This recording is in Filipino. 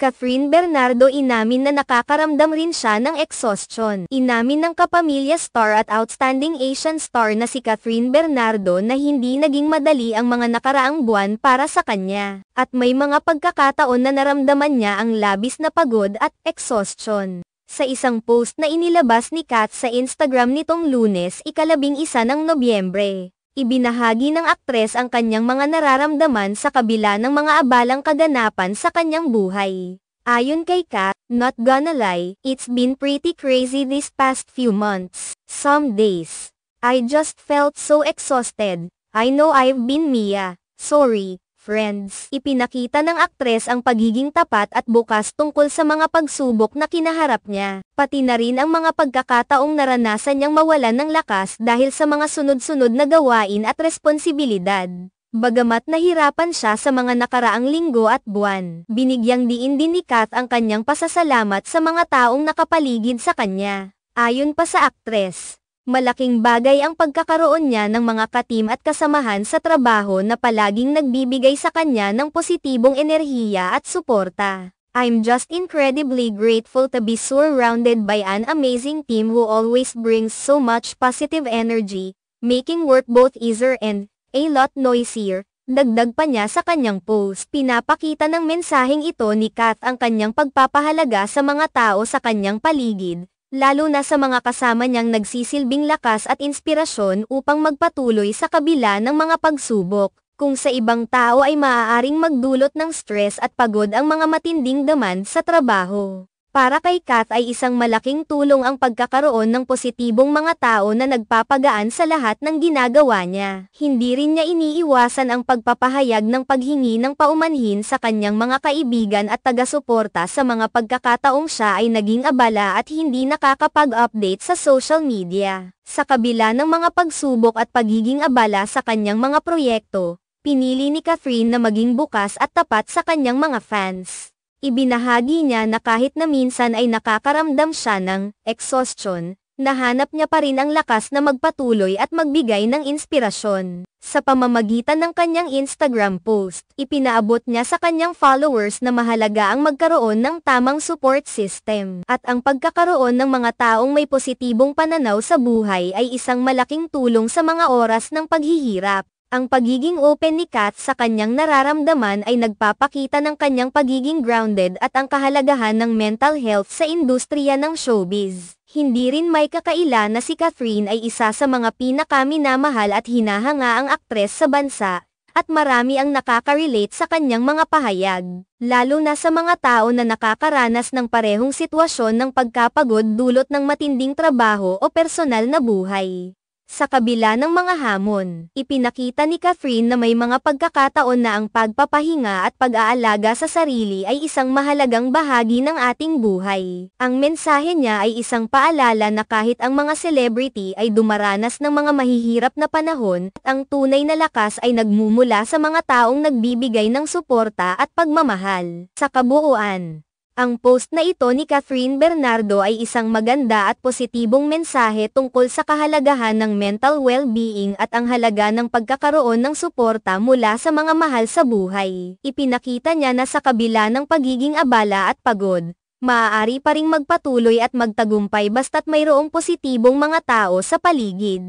Catherine Bernardo inamin na nakakaramdam rin siya ng exhaustion. Inamin ng kapamilya star at outstanding Asian star na si Catherine Bernardo na hindi naging madali ang mga nakaraang buwan para sa kanya. At may mga pagkakataon na naramdaman niya ang labis na pagod at exhaustion. Sa isang post na inilabas ni Kat sa Instagram nitong lunes ikalabing isa ng Nobyembre, Ibinahagi ng aktres ang kanyang mga nararamdaman sa kabila ng mga abalang kaganapan sa kanyang buhay. Ayon kay Kat, not gonna lie, it's been pretty crazy these past few months. Some days, I just felt so exhausted. I know I've been Mia. Sorry, Friends, ipinakita ng aktres ang pagiging tapat at bukas tungkol sa mga pagsubok na kinaharap niya, pati na rin ang mga pagkakataong naranasan niyang mawalan ng lakas dahil sa mga sunod-sunod na gawain at responsibilidad. Bagamat nahirapan siya sa mga nakaraang linggo at buwan, binigyang diin din ni Kat ang kanyang pasasalamat sa mga taong nakapaligid sa kanya. Ayon pa sa aktres, Malaking bagay ang pagkakaroon niya ng mga katim at kasamahan sa trabaho na palaging nagbibigay sa kanya ng positibong enerhiya at suporta. I'm just incredibly grateful to be surrounded by an amazing team who always brings so much positive energy, making work both easier and a lot noisier. Dagdag pa niya sa kanyang post, pinapakita ng mensaheng ito ni Kat ang kanyang pagpapahalaga sa mga tao sa kanyang paligid, lalo na sa mga kasama niyang nagsisilbing lakas at inspirasyon upang magpatuloy sa kabila ng mga pagsubok. Kung sa ibang tao ay maaaring magdulot ng stress at pagod ang mga matinding demand sa trabaho. Para kay Kat ay isang malaking tulong ang pagkakaroon ng positibong mga tao na nagpapagaan sa lahat ng ginagawa niya. Hindi rin niya iniiwasan ang pagpapahayag ng paghingi ng paumanhin sa kanyang mga kaibigan at taga-suporta sa mga pagkakataong siya ay naging abala at hindi nakakapag-update sa social media. Sa kabila ng mga pagsubok at pagiging abala sa kanyang mga proyekto, pinili ni Catherine na maging bukas at tapat sa kanyang mga fans. Ibinahagi niya na kahit na minsan ay nakakaramdam siya ng exhaustion, nahanap niya pa rin ang lakas na magpatuloy at magbigay ng inspirasyon. Sa pamamagitan ng kanyang Instagram post, ipinaabot niya sa kanyang followers na mahalaga ang magkaroon ng tamang support system at ang pagkakaroon ng mga taong may positibong pananaw sa buhay ay isang malaking tulong sa mga oras ng paghihirap. Ang pagiging open ni Kat sa kanyang nararamdaman ay nagpapakita ng kanyang pagiging grounded at ang kahalagahan ng mental health sa industriya ng showbiz. Hindi rin may kakaila na si Catherine ay isa sa mga pinakaminamahal at hinahanga ang aktres sa bansa, at marami ang nakaka-relate sa kanyang mga pahayag, lalo na sa mga tao na nakakaranas ng parehong sitwasyon ng pagkapagod dulot ng matinding trabaho o personal na buhay. Sa kabila ng mga hamon, ipinakita ni Catherine na may mga pagkakataon na ang pagpapahinga at pag-aalaga sa sarili ay isang mahalagang bahagi ng ating buhay. Ang mensahe niya ay isang paalala na kahit ang mga celebrity ay dumaranas ng mga mahihirap na panahon, at ang tunay na lakas ay nagmumula sa mga taong nagbibigay ng suporta at pagmamahal. Sa kabuuan, ang post na ito ni Catherine Bernardo ay isang maganda at positibong mensahe tungkol sa kahalagahan ng mental well-being at ang halaga ng pagkakaroon ng suporta mula sa mga mahal sa buhay. Ipinakita niya na sa kabila ng pagiging abala at pagod, maaari pa ring magpatuloy at magtagumpay basta't mayroong positibong mga tao sa paligid.